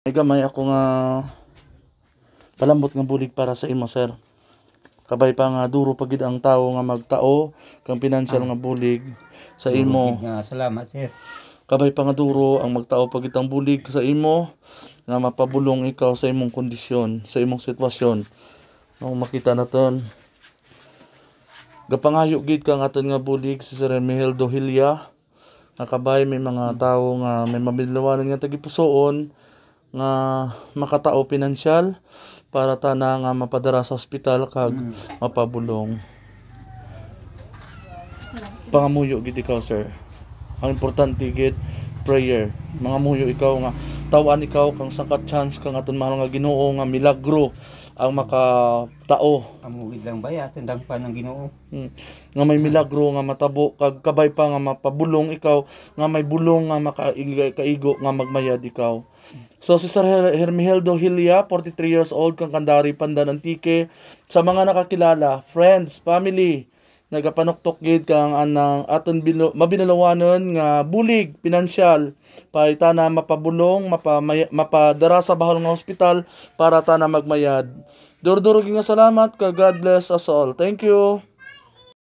May gamay ako nga palambot nga bulig para sa imo sir. Kabay pa nga duro pagid ang tao nga magtao kang pinansyal nga bulig sa imo. Nga salamat sir. Kabay pa nga duro ang magtao pagid ang bulig sa imo nga mapabulong ikaw sa imong kondisyon, sa imong sitwasyon. Nung makita naton gapangayo gid kang aton nga bulig si Sir Mihildo Hilya. Nakabay may mga tao nga may mabilawanan nga tagipusoon nga makatao pinansyal para tana nga mapadara sa ospital kag mm. mapabulong pangamuyo gid ikaw sir ang importante gid prayer mga muyo ikaw nga tawaan ikaw kang sangkat chance kang aton mahal nga Ginoo nga milagro ang makatao amugid lang ba yatin pa ng Ginoo hmm. nga may milagro nga matabo kag kabay pa nga mapabulong ikaw nga may bulong nga makaigo nga magmayad ikaw hmm So si Sir Hermiheldo Hilia, 43 years old, kang Kandari, Pandan, Antique. Sa mga nakakilala, friends, family, nagapanuktok gid kang anang aton bilo, mabinalawanon nga bulig pinansyal pay na mapabulong mapa mapadara sa bahol nga ospital para na magmayad. Durdurog nga salamat ka God bless us all. Thank you.